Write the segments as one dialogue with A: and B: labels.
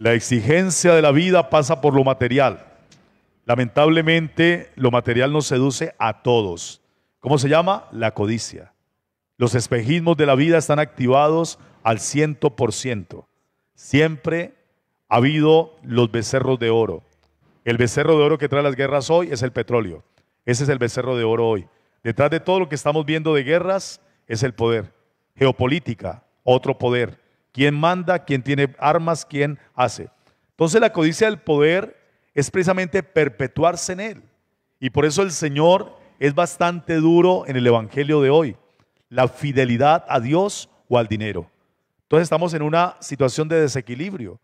A: La exigencia de la vida pasa por lo material. Lamentablemente, lo material nos seduce a todos. ¿Cómo se llama? La codicia. Los espejismos de la vida están activados al ciento ciento. Siempre ha habido los becerros de oro. El becerro de oro que trae las guerras hoy es el petróleo. Ese es el becerro de oro hoy. Detrás de todo lo que estamos viendo de guerras es el poder. Geopolítica, otro poder quién manda, quién tiene armas, quién hace. Entonces la codicia del poder es precisamente perpetuarse en él. Y por eso el Señor es bastante duro en el Evangelio de hoy. La fidelidad a Dios o al dinero. Entonces estamos en una situación de desequilibrio.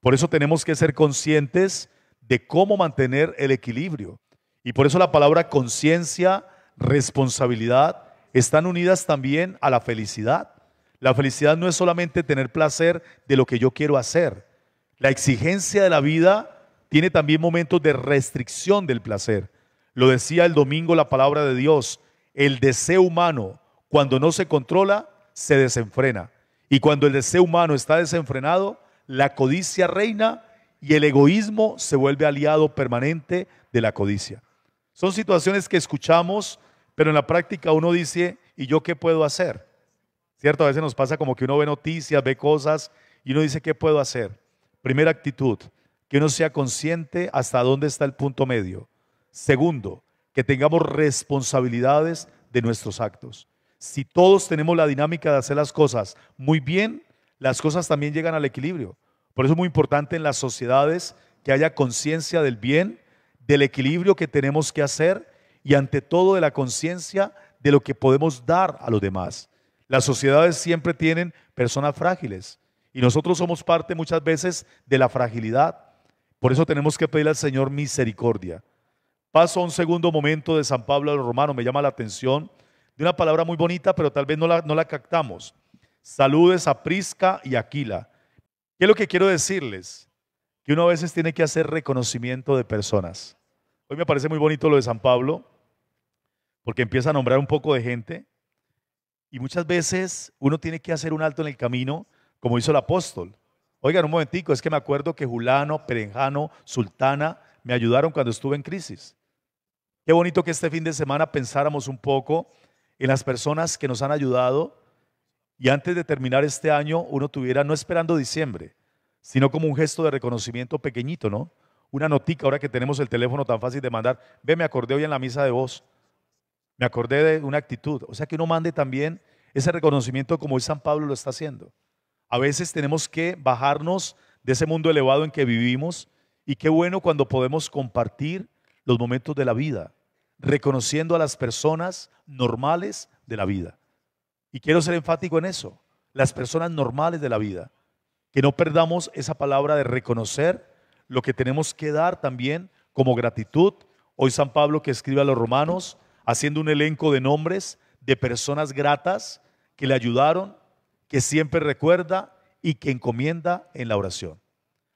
A: Por eso tenemos que ser conscientes de cómo mantener el equilibrio. Y por eso la palabra conciencia, responsabilidad, están unidas también a la felicidad. La felicidad no es solamente tener placer de lo que yo quiero hacer. La exigencia de la vida tiene también momentos de restricción del placer. Lo decía el domingo la palabra de Dios. El deseo humano, cuando no se controla, se desenfrena. Y cuando el deseo humano está desenfrenado, la codicia reina y el egoísmo se vuelve aliado permanente de la codicia. Son situaciones que escuchamos, pero en la práctica uno dice, ¿y yo qué puedo hacer? ¿Cierto? A veces nos pasa como que uno ve noticias, ve cosas y uno dice, ¿qué puedo hacer? Primera actitud, que uno sea consciente hasta dónde está el punto medio. Segundo, que tengamos responsabilidades de nuestros actos. Si todos tenemos la dinámica de hacer las cosas muy bien, las cosas también llegan al equilibrio. Por eso es muy importante en las sociedades que haya conciencia del bien, del equilibrio que tenemos que hacer y ante todo de la conciencia de lo que podemos dar a los demás. Las sociedades siempre tienen personas frágiles y nosotros somos parte muchas veces de la fragilidad. Por eso tenemos que pedir al Señor misericordia. Paso a un segundo momento de San Pablo los Romanos. me llama la atención, de una palabra muy bonita, pero tal vez no la, no la captamos. Saludes a Prisca y Aquila. ¿Qué es lo que quiero decirles? Que uno a veces tiene que hacer reconocimiento de personas. Hoy me parece muy bonito lo de San Pablo, porque empieza a nombrar un poco de gente, y muchas veces uno tiene que hacer un alto en el camino, como hizo el apóstol. Oigan, un momentico, es que me acuerdo que Julano, Perenjano, Sultana me ayudaron cuando estuve en crisis. Qué bonito que este fin de semana pensáramos un poco en las personas que nos han ayudado y antes de terminar este año uno tuviera, no esperando diciembre, sino como un gesto de reconocimiento pequeñito, ¿no? Una notica ahora que tenemos el teléfono tan fácil de mandar. Ve, me acordé hoy en la misa de voz. Me acordé de una actitud. O sea, que uno mande también ese reconocimiento como hoy San Pablo lo está haciendo. A veces tenemos que bajarnos de ese mundo elevado en que vivimos y qué bueno cuando podemos compartir los momentos de la vida, reconociendo a las personas normales de la vida. Y quiero ser enfático en eso, las personas normales de la vida, que no perdamos esa palabra de reconocer lo que tenemos que dar también como gratitud. Hoy San Pablo que escribe a los romanos haciendo un elenco de nombres de personas gratas que le ayudaron, que siempre recuerda y que encomienda en la oración.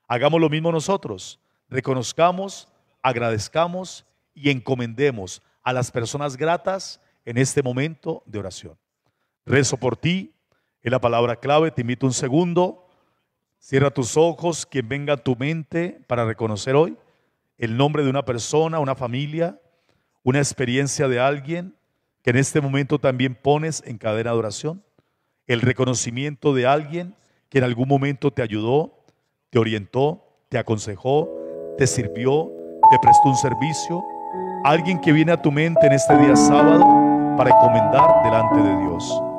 A: Hagamos lo mismo nosotros. Reconozcamos, agradezcamos y encomendemos a las personas gratas en este momento de oración. Rezo por ti, es la palabra clave, te invito un segundo, cierra tus ojos, quien venga a tu mente para reconocer hoy el nombre de una persona, una familia, una experiencia de alguien que en este momento también pones en cadena de oración, el reconocimiento de alguien que en algún momento te ayudó, te orientó, te aconsejó, te sirvió, te prestó un servicio, alguien que viene a tu mente en este día sábado para encomendar delante de Dios.